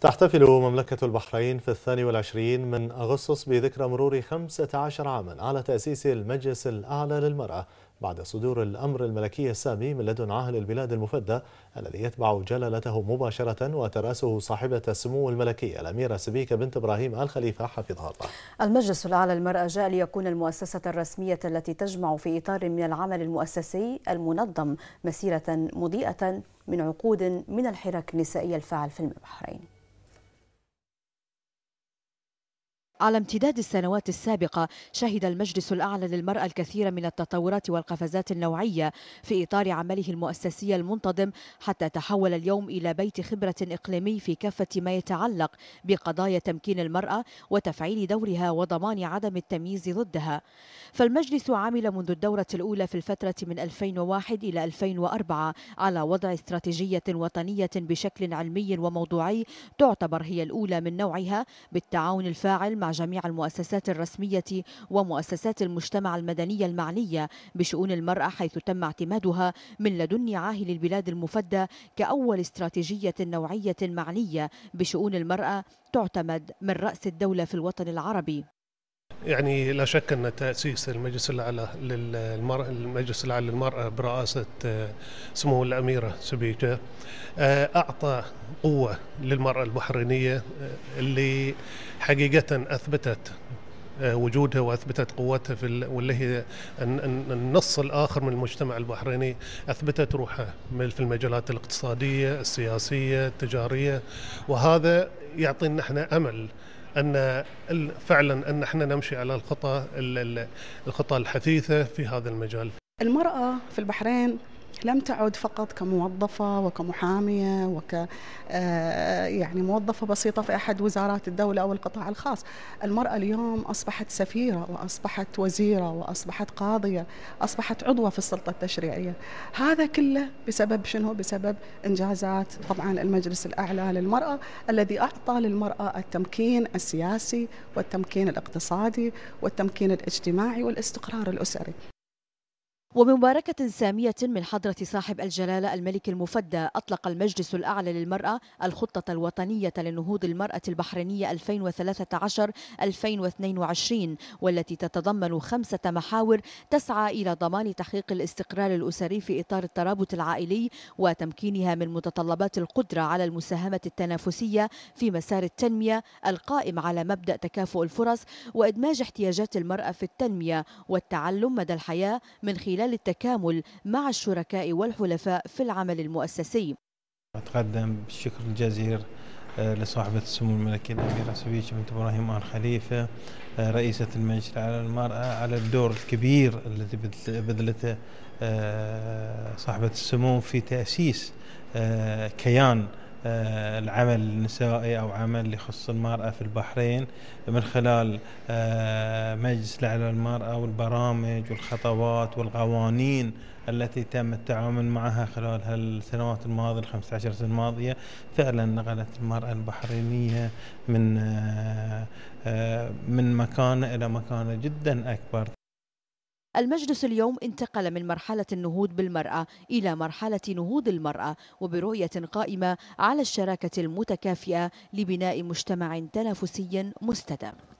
تحتفل مملكة البحرين في الثاني والعشرين من أغسطس بذكرى مرور 15 عاما على تأسيس المجلس الأعلى للمرأة بعد صدور الأمر الملكي السامي من لدن عهل البلاد المفدى الذي يتبع جلالته مباشرة وترأسه صاحبة السمو الملكي الأميرة سبيكة بنت إبراهيم الخليفة حفظها الله المجلس الأعلى للمرأة جاء ليكون المؤسسة الرسمية التي تجمع في إطار من العمل المؤسسي المنظم مسيرة مضيئة من عقود من الحراك النسائي الفاعل في البحرين على امتداد السنوات السابقة شهد المجلس الأعلى للمرأة الكثير من التطورات والقفزات النوعية في إطار عمله المؤسسي المنتظم حتى تحول اليوم إلى بيت خبرة إقليمي في كافة ما يتعلق بقضايا تمكين المرأة وتفعيل دورها وضمان عدم التمييز ضدها فالمجلس عمل منذ الدورة الأولى في الفترة من 2001 إلى 2004 على وضع استراتيجية وطنية بشكل علمي وموضوعي تعتبر هي الأولى من نوعها بالتعاون الفاعل مع مع جميع المؤسسات الرسمية ومؤسسات المجتمع المدني المعنية بشؤون المرأة حيث تم اعتمادها من لدن عاهل البلاد المفدى كأول استراتيجية نوعية معنية بشؤون المرأة تعتمد من رأس الدولة في الوطن العربي يعني لا شك ان تاسيس المجلس الاعلى للمرأة المجلس الاعلى للمراه برئاسه آه، سمو الاميره سبيجه آه، اعطى قوه للمراه البحرينيه آه، اللي حقيقه اثبتت وجودها واثبتت قوتها في واللي هي النص الاخر من المجتمع البحريني اثبتت روحها في المجالات الاقتصاديه، السياسيه، التجاريه وهذا يعطينا احنا امل ان فعلا ان احنا نمشي على الخطى الخطى الحثيثه في هذا المجال. المراه في البحرين لم تعد فقط كموظفة وكمحامية وك آه، يعني موظفة بسيطة في أحد وزارات الدولة أو القطاع الخاص المرأة اليوم أصبحت سفيرة وأصبحت وزيرة وأصبحت قاضية أصبحت عضوة في السلطة التشريعية هذا كله بسبب شنو؟ بسبب إنجازات طبعا المجلس الأعلى للمرأة الذي أعطى للمرأة التمكين السياسي والتمكين الاقتصادي والتمكين الاجتماعي والاستقرار الأسري وبمباركة سامية من حضرة صاحب الجلالة الملك المفدى أطلق المجلس الأعلى للمرأة الخطة الوطنية لنهوض المرأة البحرينية 2013-2022 والتي تتضمن خمسة محاور تسعى إلى ضمان تحقيق الاستقرار الأسري في إطار الترابط العائلي وتمكينها من متطلبات القدرة على المساهمة التنافسية في مسار التنمية القائم على مبدأ تكافؤ الفرص وإدماج احتياجات المرأة في التنمية والتعلم مدى الحياة من خلال خلال التكامل مع الشركاء والحلفاء في العمل المؤسسي أتقدم بالشكر الجزير آه، لصاحبة السمو الملكية الأميرة سبيش بنت إبراهيم آل خليفة آه، رئيسة المجلس على المرأة على الدور الكبير الذي بذلته آه، صاحبة السمو في تأسيس كيان آه، العمل النسائي او عمل يخص المراه في البحرين من خلال آه، مجلس الاعلى للمراه والبرامج والخطوات والقوانين التي تم التعامل معها خلال هالسنوات الماضيه ال 15 سنه الماضيه فعلا نقلت المراه البحرينيه من آه، من مكانه الى مكانه جدا اكبر المجلس اليوم انتقل من مرحلة النهوض بالمرأة إلى مرحلة نهوض المرأة وبرؤية قائمة على الشراكة المتكافئة لبناء مجتمع تنافسي مستدام